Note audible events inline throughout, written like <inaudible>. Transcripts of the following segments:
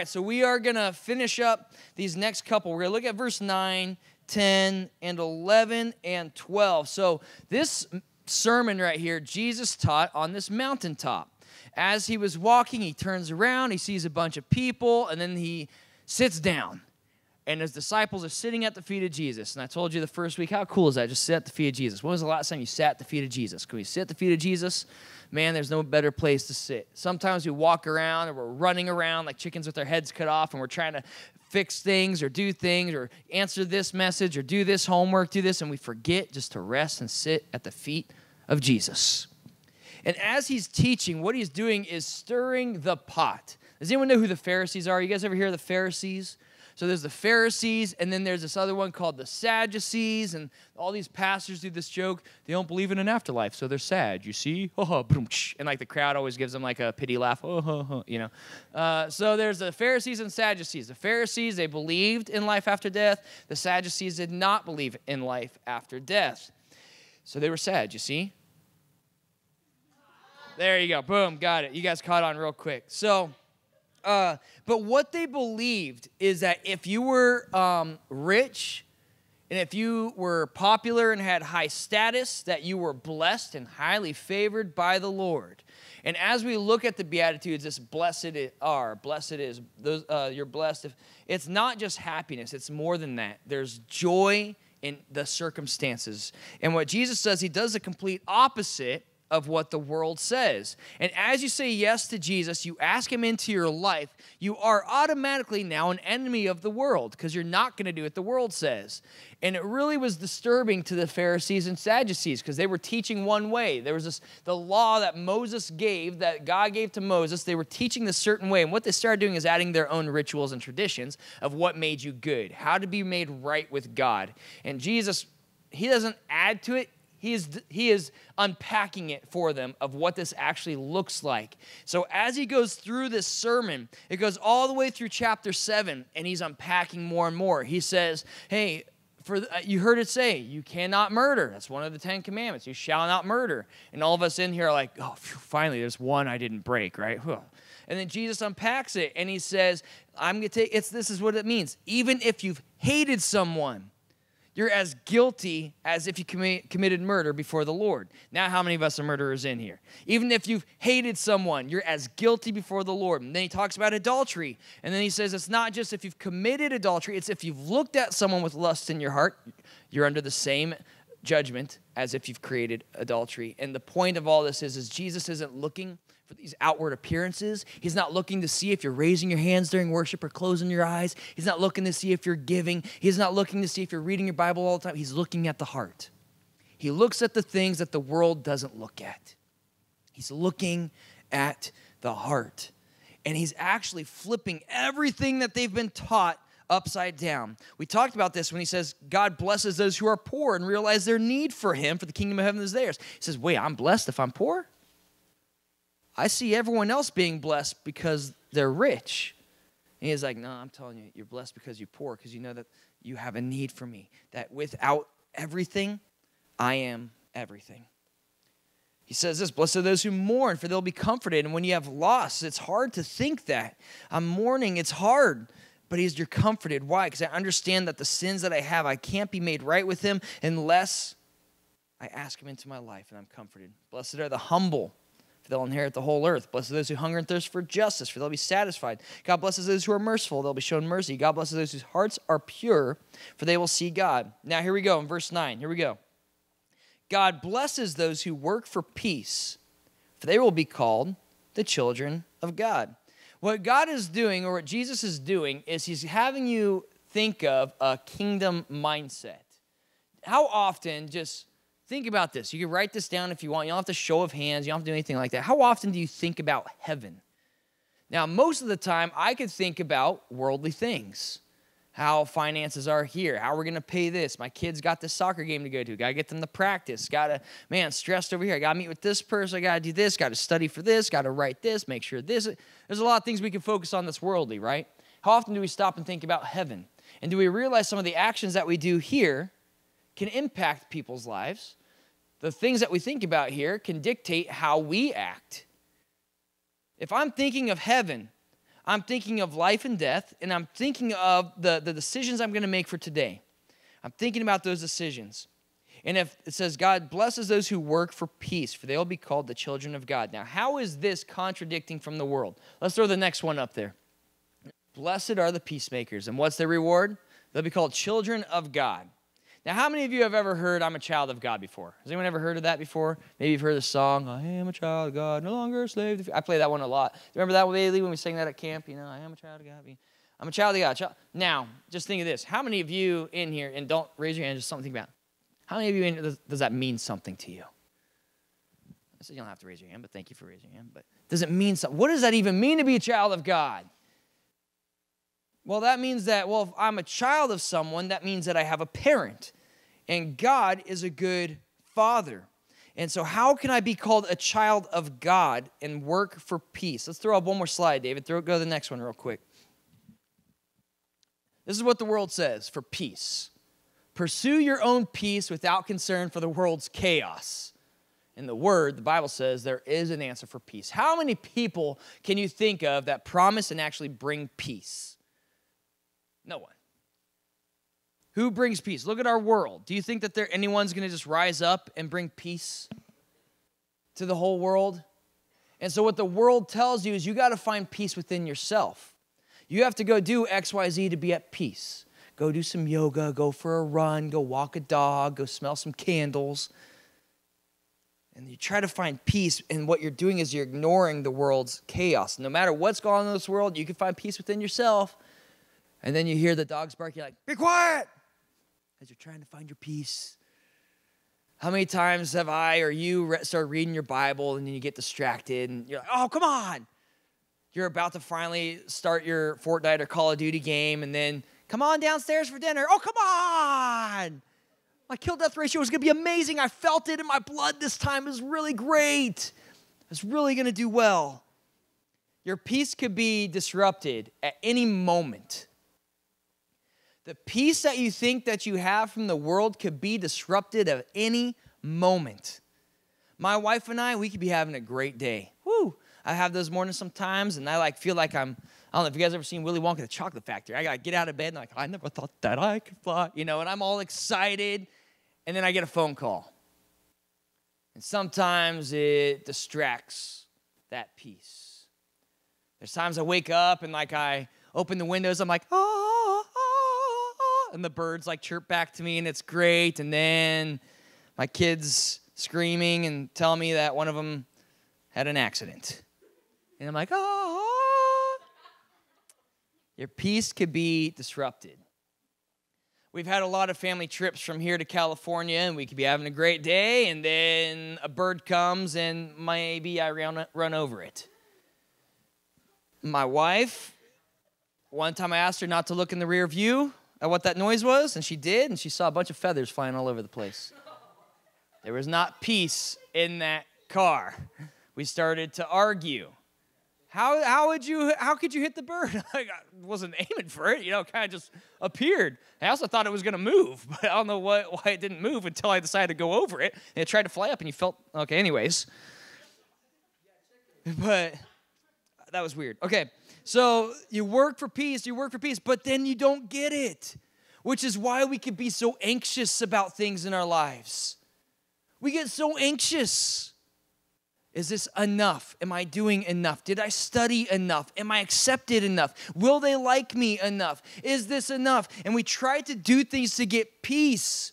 right, so we are going to finish up these next couple. We're going to look at verse 9, 10, and 11 and 12. So this sermon right here, Jesus taught on this mountaintop. As he was walking, he turns around, he sees a bunch of people, and then he sits down and his disciples are sitting at the feet of Jesus. And I told you the first week, how cool is that? Just sit at the feet of Jesus. When was the last time you sat at the feet of Jesus? Can we sit at the feet of Jesus? Man, there's no better place to sit. Sometimes we walk around or we're running around like chickens with their heads cut off and we're trying to fix things or do things or answer this message or do this homework, do this, and we forget just to rest and sit at the feet of Jesus. And as he's teaching, what he's doing is stirring the pot. Does anyone know who the Pharisees are? You guys ever hear of the Pharisees? So there's the Pharisees, and then there's this other one called the Sadducees, and all these pastors do this joke. They don't believe in an afterlife, so they're sad. You see, and like the crowd always gives them like a pity laugh, you know. Uh, so there's the Pharisees and Sadducees. The Pharisees they believed in life after death. The Sadducees did not believe in life after death, so they were sad. You see. There you go. Boom, got it. You guys caught on real quick. So uh, but what they believed is that if you were um, rich and if you were popular and had high status, that you were blessed and highly favored by the Lord. And as we look at the Beatitudes, this blessed are, blessed is, those, uh, you're blessed. If, it's not just happiness, it's more than that. There's joy in the circumstances. And what Jesus does, he does the complete opposite of what the world says. And as you say yes to Jesus, you ask him into your life, you are automatically now an enemy of the world because you're not going to do what the world says. And it really was disturbing to the Pharisees and Sadducees because they were teaching one way. There was this the law that Moses gave that God gave to Moses, they were teaching this certain way. And what they started doing is adding their own rituals and traditions of what made you good, how to be made right with God. And Jesus he doesn't add to it, he is, he is unpacking it for them of what this actually looks like. So, as he goes through this sermon, it goes all the way through chapter 7, and he's unpacking more and more. He says, Hey, for the, uh, you heard it say, you cannot murder. That's one of the Ten Commandments. You shall not murder. And all of us in here are like, oh, phew, finally, there's one I didn't break, right? And then Jesus unpacks it and he says, I'm gonna take it's this is what it means. Even if you've hated someone, you're as guilty as if you committed murder before the Lord. Now, how many of us are murderers in here? Even if you've hated someone, you're as guilty before the Lord. And then he talks about adultery. And then he says it's not just if you've committed adultery, it's if you've looked at someone with lust in your heart, you're under the same judgment as if you've created adultery. And the point of all this is, is Jesus isn't looking for these outward appearances. He's not looking to see if you're raising your hands during worship or closing your eyes. He's not looking to see if you're giving. He's not looking to see if you're reading your Bible all the time. He's looking at the heart. He looks at the things that the world doesn't look at. He's looking at the heart. And he's actually flipping everything that they've been taught upside down. We talked about this when he says, God blesses those who are poor and realize their need for him, for the kingdom of heaven is theirs. He says, Wait, I'm blessed if I'm poor? I see everyone else being blessed because they're rich. And he's like, No, I'm telling you, you're blessed because you're poor, because you know that you have a need for me, that without everything, I am everything. He says this Blessed are those who mourn, for they'll be comforted. And when you have loss, it's hard to think that. I'm mourning, it's hard. But he's you're comforted. Why? Because I understand that the sins that I have, I can't be made right with him unless I ask him into my life and I'm comforted. Blessed are the humble, they'll inherit the whole earth. Blessed are those who hunger and thirst for justice, for they'll be satisfied. God blesses those who are merciful, they'll be shown mercy. God blesses those whose hearts are pure, for they will see God. Now, here we go in verse 9. Here we go. God blesses those who work for peace, for they will be called the children of God. What God is doing, or what Jesus is doing, is he's having you think of a kingdom mindset. How often just Think about this. You can write this down if you want. You don't have to show of hands. You don't have to do anything like that. How often do you think about heaven? Now, most of the time, I could think about worldly things how finances are here, how we're gonna pay this. My kids got this soccer game to go to, gotta get them to practice, gotta, man, stressed over here. I gotta meet with this person, I gotta do this, gotta study for this, gotta write this, make sure this. There's a lot of things we can focus on that's worldly, right? How often do we stop and think about heaven? And do we realize some of the actions that we do here can impact people's lives the things that we think about here can dictate how we act. If I'm thinking of heaven, I'm thinking of life and death, and I'm thinking of the, the decisions I'm going to make for today. I'm thinking about those decisions. And if it says, God blesses those who work for peace, for they will be called the children of God. Now, how is this contradicting from the world? Let's throw the next one up there. Blessed are the peacemakers. And what's their reward? They'll be called children of God. Now, how many of you have ever heard I'm a child of God before? Has anyone ever heard of that before? Maybe you've heard the song, I am a child of God, no longer a slave. I play that one a lot. Remember that Bailey when we sang that at camp? You know, I am a child of God. I'm a child of God. Now, just think of this. How many of you in here, and don't raise your hand, just something about how many of you in here, does, does that mean something to you? I said you don't have to raise your hand, but thank you for raising your hand. But does it mean something? What does that even mean to be a child of God? Well, that means that, well, if I'm a child of someone, that means that I have a parent. And God is a good father. And so, how can I be called a child of God and work for peace? Let's throw up one more slide, David. Throw, go to the next one real quick. This is what the world says for peace pursue your own peace without concern for the world's chaos. In the word, the Bible says there is an answer for peace. How many people can you think of that promise and actually bring peace? No one. Who brings peace? Look at our world. Do you think that there anyone's going to just rise up and bring peace to the whole world? And so what the world tells you is you got to find peace within yourself. You have to go do XYZ to be at peace. Go do some yoga, go for a run, go walk a dog, go smell some candles. And you try to find peace, and what you're doing is you're ignoring the world's chaos. No matter what's going on in this world, you can find peace within yourself and then you hear the dogs bark, you're like, be quiet, as you're trying to find your peace. How many times have I or you re- started reading your Bible and then you get distracted and you're like, oh, come on. You're about to finally start your Fortnite or Call of Duty game and then come on downstairs for dinner. Oh, come on. My kill death ratio is going to be amazing. I felt it in my blood this time. It was really great. I was really going to do well. Your peace could be disrupted at any moment the peace that you think that you have from the world could be disrupted at any moment. My wife and I, we could be having a great day. Woo! I have those mornings sometimes, and I like feel like I'm. I don't know if you guys ever seen Willy Wonka the Chocolate Factory. I gotta get out of bed and like I never thought that I could fly, you know. And I'm all excited, and then I get a phone call, and sometimes it distracts that peace. There's times I wake up and like I open the windows, I'm like, oh, and the birds like chirp back to me and it's great and then my kids screaming and tell me that one of them had an accident and i'm like oh your peace could be disrupted we've had a lot of family trips from here to California, and we could be having a great day, and then a bird comes, and maybe I run, run over it. My wife, one time I asked her not to look in the rear view at what that noise was, and she did, and she saw a bunch of feathers flying all over the place. There was not peace in that car. We started to argue. How, how would you how could you hit the bird? <laughs> I wasn't aiming for it, you know, kind of just appeared. I also thought it was going to move, <laughs> but I don't know what, why it didn't move until I decided to go over it. And it tried to fly up, and you felt okay. Anyways, but that was weird. Okay, so you work for peace, you work for peace, but then you don't get it, which is why we could be so anxious about things in our lives. We get so anxious. Is this enough? Am I doing enough? Did I study enough? Am I accepted enough? Will they like me enough? Is this enough? And we try to do things to get peace.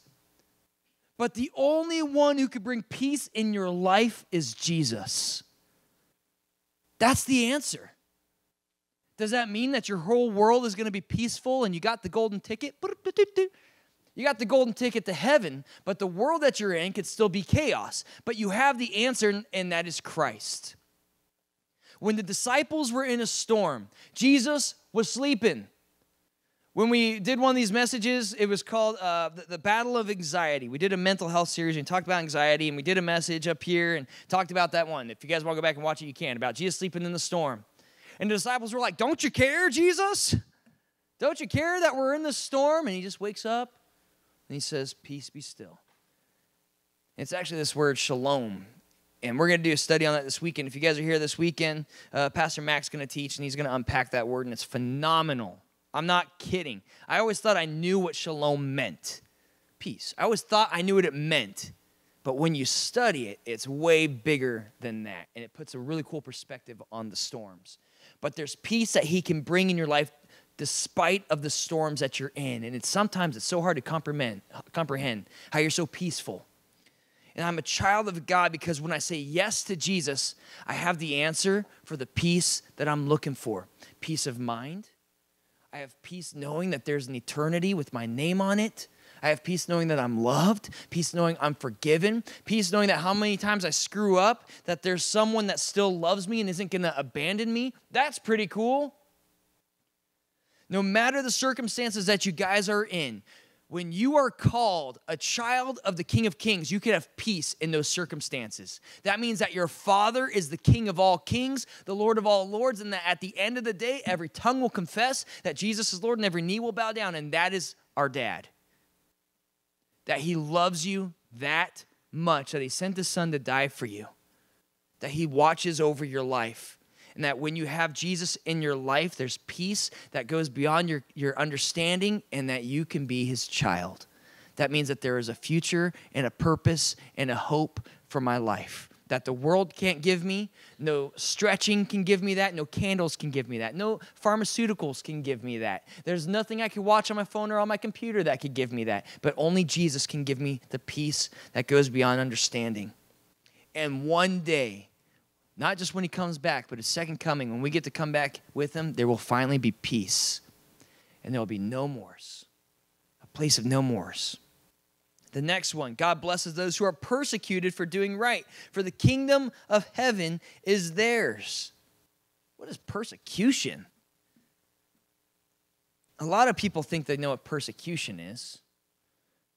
But the only one who could bring peace in your life is Jesus. That's the answer. Does that mean that your whole world is going to be peaceful and you got the golden ticket? You got the golden ticket to heaven, but the world that you're in could still be chaos. But you have the answer, and that is Christ. When the disciples were in a storm, Jesus was sleeping. When we did one of these messages, it was called uh, the, the, Battle of Anxiety. We did a mental health series and talked about anxiety, and we did a message up here and talked about that one. If you guys want to go back and watch it, you can about Jesus sleeping in the storm. And the disciples were like, Don't you care, Jesus? Don't you care that we're in the storm? And he just wakes up and he says, Peace be still. It's actually this word, shalom. And we're going to do a study on that this weekend. If you guys are here this weekend, uh, Pastor Mac's going to teach and he's going to unpack that word, and it's phenomenal. I'm not kidding. I always thought I knew what shalom meant peace. I always thought I knew what it meant. But when you study it, it's way bigger than that. And it puts a really cool perspective on the storms but there's peace that he can bring in your life despite of the storms that you're in and it's sometimes it's so hard to comprehend comprehend how you're so peaceful and i'm a child of god because when i say yes to jesus i have the answer for the peace that i'm looking for peace of mind i have peace knowing that there's an eternity with my name on it I have peace knowing that I'm loved, peace knowing I'm forgiven, peace knowing that how many times I screw up, that there's someone that still loves me and isn't going to abandon me. That's pretty cool. No matter the circumstances that you guys are in, when you are called a child of the King of Kings, you can have peace in those circumstances. That means that your Father is the King of all kings, the Lord of all lords, and that at the end of the day, every tongue will confess that Jesus is Lord and every knee will bow down, and that is our dad that he loves you that much that he sent his son to die for you, that he watches over your life, and that when you have Jesus in your life, there's peace that goes beyond your, your understanding, and that you can be his child. That means that there is a future and a purpose and a hope for my life that the world can't give me. No stretching can give me that. No candles can give me that. No pharmaceuticals can give me that. There's nothing I could watch on my phone or on my computer that could give me that. But only Jesus can give me the peace that goes beyond understanding. And one day, not just when he comes back, but his second coming, when we get to come back with him, there will finally be peace. And there will be no mores, a place of no mores. The next one God blesses those who are persecuted for doing right, for the kingdom of heaven is theirs. What is persecution? A lot of people think they know what persecution is.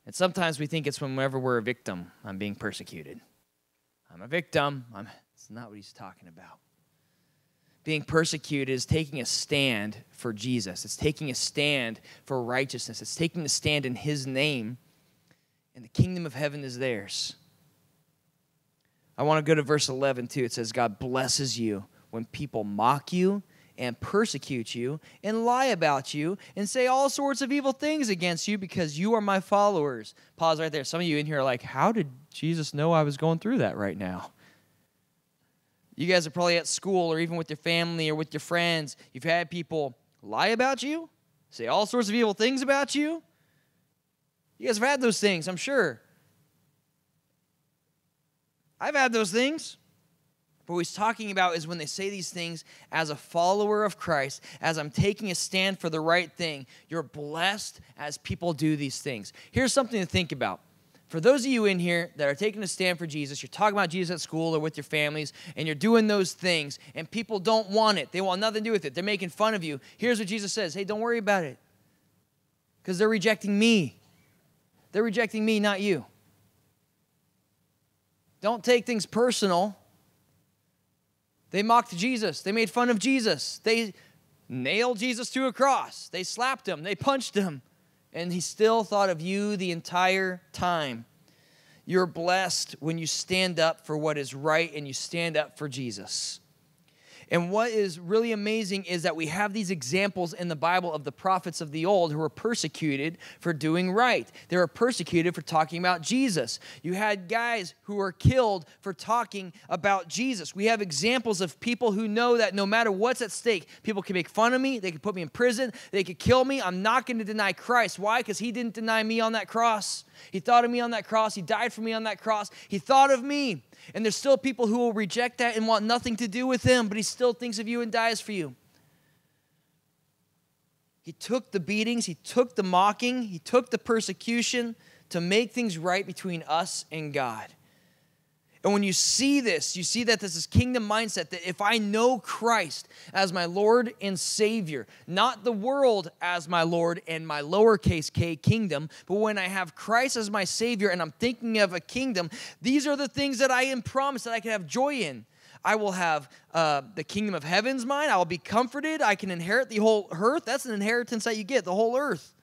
And sometimes we think it's whenever we're a victim, I'm being persecuted. I'm a victim. I'm, it's not what he's talking about. Being persecuted is taking a stand for Jesus, it's taking a stand for righteousness, it's taking a stand in his name and the kingdom of heaven is theirs. I want to go to verse 11 too. It says, God blesses you when people mock you and persecute you and lie about you and say all sorts of evil things against you because you are my followers. Pause right there. Some of you in here are like, How did Jesus know I was going through that right now? You guys are probably at school or even with your family or with your friends. You've had people lie about you, say all sorts of evil things about you, you guys have had those things, I'm sure. I've had those things. But what he's talking about is when they say these things as a follower of Christ, as I'm taking a stand for the right thing, you're blessed as people do these things. Here's something to think about. For those of you in here that are taking a stand for Jesus, you're talking about Jesus at school or with your families, and you're doing those things, and people don't want it. They want nothing to do with it. They're making fun of you. Here's what Jesus says Hey, don't worry about it, because they're rejecting me. They're rejecting me, not you. Don't take things personal. They mocked Jesus. They made fun of Jesus. They nailed Jesus to a cross. They slapped him. They punched him. And he still thought of you the entire time. You're blessed when you stand up for what is right and you stand up for Jesus. And what is really amazing is that we have these examples in the Bible of the prophets of the old who were persecuted for doing right. They were persecuted for talking about Jesus. You had guys who were killed for talking about Jesus. We have examples of people who know that no matter what's at stake, people can make fun of me, they can put me in prison, they could kill me. I'm not going to deny Christ. Why? Because he didn't deny me on that cross. He thought of me on that cross. He died for me on that cross. He thought of me. And there's still people who will reject that and want nothing to do with him, but he still thinks of you and dies for you. He took the beatings, he took the mocking, he took the persecution to make things right between us and God. And when you see this, you see that this is kingdom mindset that if I know Christ as my Lord and Savior, not the world as my Lord and my lowercase k kingdom, but when I have Christ as my Savior and I'm thinking of a kingdom, these are the things that I am promised that I can have joy in. I will have uh, the kingdom of heaven's mine. I will be comforted. I can inherit the whole earth. That's an inheritance that you get, the whole earth.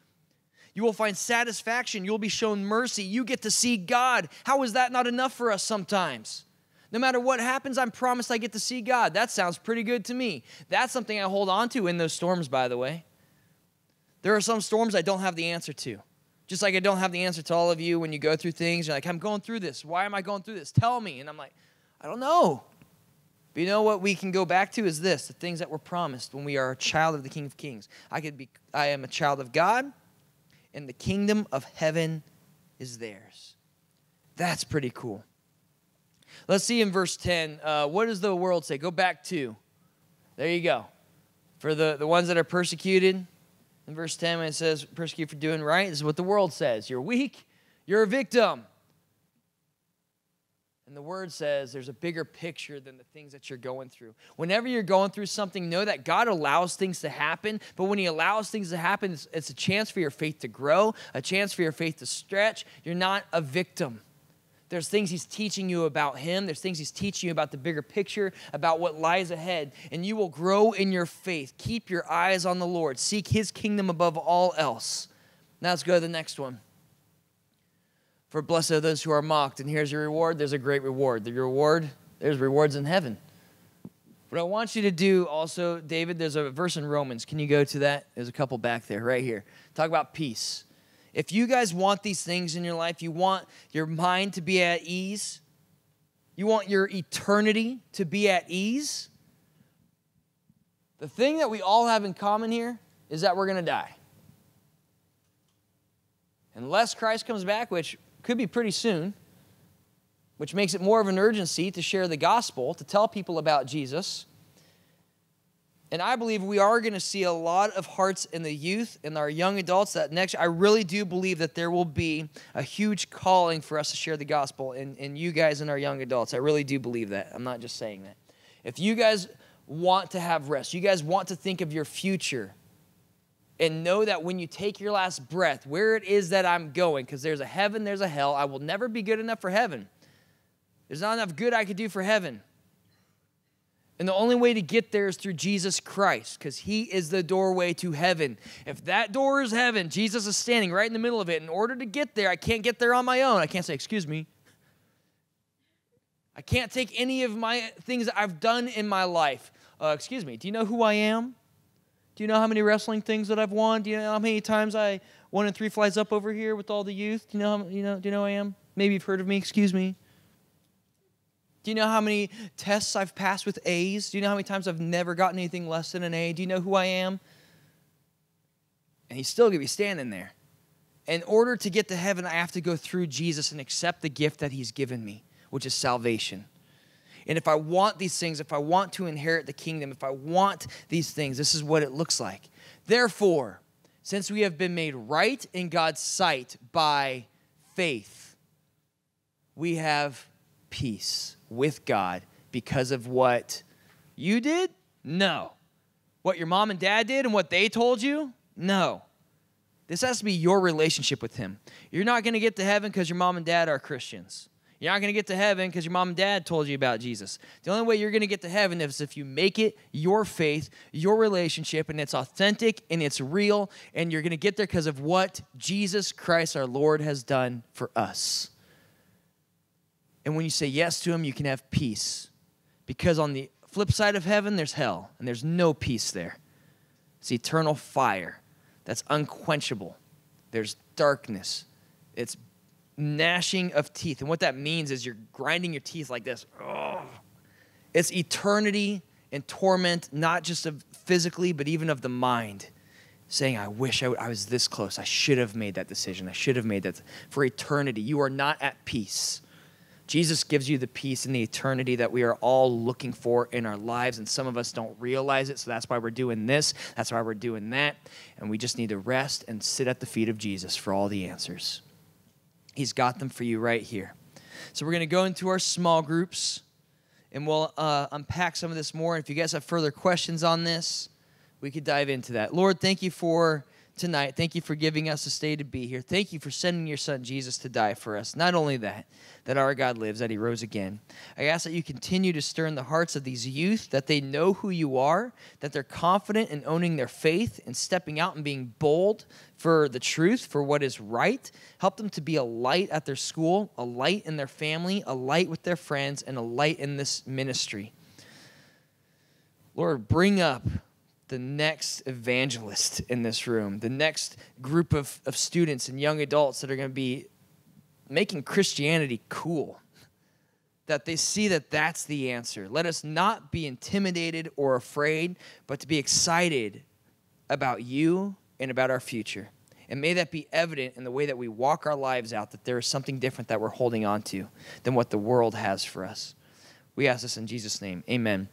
You will find satisfaction. You'll be shown mercy. You get to see God. How is that not enough for us sometimes? No matter what happens, I'm promised I get to see God. That sounds pretty good to me. That's something I hold on to in those storms, by the way. There are some storms I don't have the answer to. Just like I don't have the answer to all of you when you go through things. You're like, I'm going through this. Why am I going through this? Tell me. And I'm like, I don't know. But you know what we can go back to is this the things that were promised when we are a child of the King of Kings. I could be I am a child of God and the kingdom of heaven is theirs. That's pretty cool. Let's see in verse 10. Uh, what does the world say? Go back to. There you go. For the, the ones that are persecuted, in verse 10, when it says persecute for doing right, this is what the world says. You're weak, you're a victim. And the word says there's a bigger picture than the things that you're going through. Whenever you're going through something, know that God allows things to happen, but when He allows things to happen, it's, it's a chance for your faith to grow, a chance for your faith to stretch. You're not a victim. There's things he's teaching you about him. There's things he's teaching you about the bigger picture, about what lies ahead. And you will grow in your faith. Keep your eyes on the Lord. Seek his kingdom above all else. Now let's go to the next one. For blessed are those who are mocked. And here's your reward. There's a great reward. The reward, there's rewards in heaven. What I want you to do also, David, there's a verse in Romans. Can you go to that? There's a couple back there, right here. Talk about peace. If you guys want these things in your life, you want your mind to be at ease, you want your eternity to be at ease. The thing that we all have in common here is that we're going to die. Unless Christ comes back, which could be pretty soon, which makes it more of an urgency to share the gospel, to tell people about Jesus. And I believe we are going to see a lot of hearts in the youth and our young adults that next I really do believe that there will be a huge calling for us to share the gospel and, in you guys and our young adults. I really do believe that. I'm not just saying that. If you guys want to have rest, you guys want to think of your future, and know that when you take your last breath, where it is that I'm going, because there's a heaven, there's a hell. I will never be good enough for heaven. There's not enough good I could do for heaven. And the only way to get there is through Jesus Christ, because He is the doorway to heaven. If that door is heaven, Jesus is standing right in the middle of it. In order to get there, I can't get there on my own. I can't say, Excuse me. I can't take any of my things that I've done in my life. Uh, excuse me, do you know who I am? Do you know how many wrestling things that I've won? Do you know how many times I won in three flies up over here with all the youth? Do you know how, you know do you know I am? Maybe you've heard of me, excuse me. Do you know how many tests I've passed with A's? Do you know how many times I've never gotten anything less than an A? Do you know who I am? And he's still gonna be standing there. In order to get to heaven, I have to go through Jesus and accept the gift that he's given me, which is salvation. And if I want these things, if I want to inherit the kingdom, if I want these things, this is what it looks like. Therefore, since we have been made right in God's sight by faith, we have peace with God because of what you did? No. What your mom and dad did and what they told you? No. This has to be your relationship with Him. You're not going to get to heaven because your mom and dad are Christians. You're not going to get to heaven because your mom and dad told you about Jesus. The only way you're going to get to heaven is if you make it your faith, your relationship, and it's authentic and it's real, and you're going to get there because of what Jesus Christ our Lord has done for us. And when you say yes to Him, you can have peace because on the flip side of heaven, there's hell, and there's no peace there. It's eternal fire that's unquenchable, there's darkness, it's gnashing of teeth. And what that means is you're grinding your teeth like this. It's eternity and torment, not just of physically, but even of the mind, saying, I wish I was this close. I should have made that decision. I should have made that for eternity. You are not at peace. Jesus gives you the peace and the eternity that we are all looking for in our lives, and some of us don't realize it. So that's why we're doing this. That's why we're doing that. And we just need to rest and sit at the feet of Jesus for all the answers. He's got them for you right here. So we're going to go into our small groups and we'll uh, unpack some of this more. And if you guys have further questions on this, we could dive into that. Lord, thank you for tonight. Thank you for giving us a stay to be here. Thank you for sending your son Jesus to die for us. Not only that, that our God lives, that he rose again. I ask that you continue to stir in the hearts of these youth, that they know who you are, that they're confident in owning their faith and stepping out and being bold for the truth, for what is right. Help them to be a light at their school, a light in their family, a light with their friends, and a light in this ministry. Lord, bring up the next evangelist in this room, the next group of, of students and young adults that are going to be making Christianity cool. That they see that that's the answer. Let us not be intimidated or afraid, but to be excited about you and about our future. And may that be evident in the way that we walk our lives out that there is something different that we're holding on to than what the world has for us. We ask this in Jesus' name. Amen.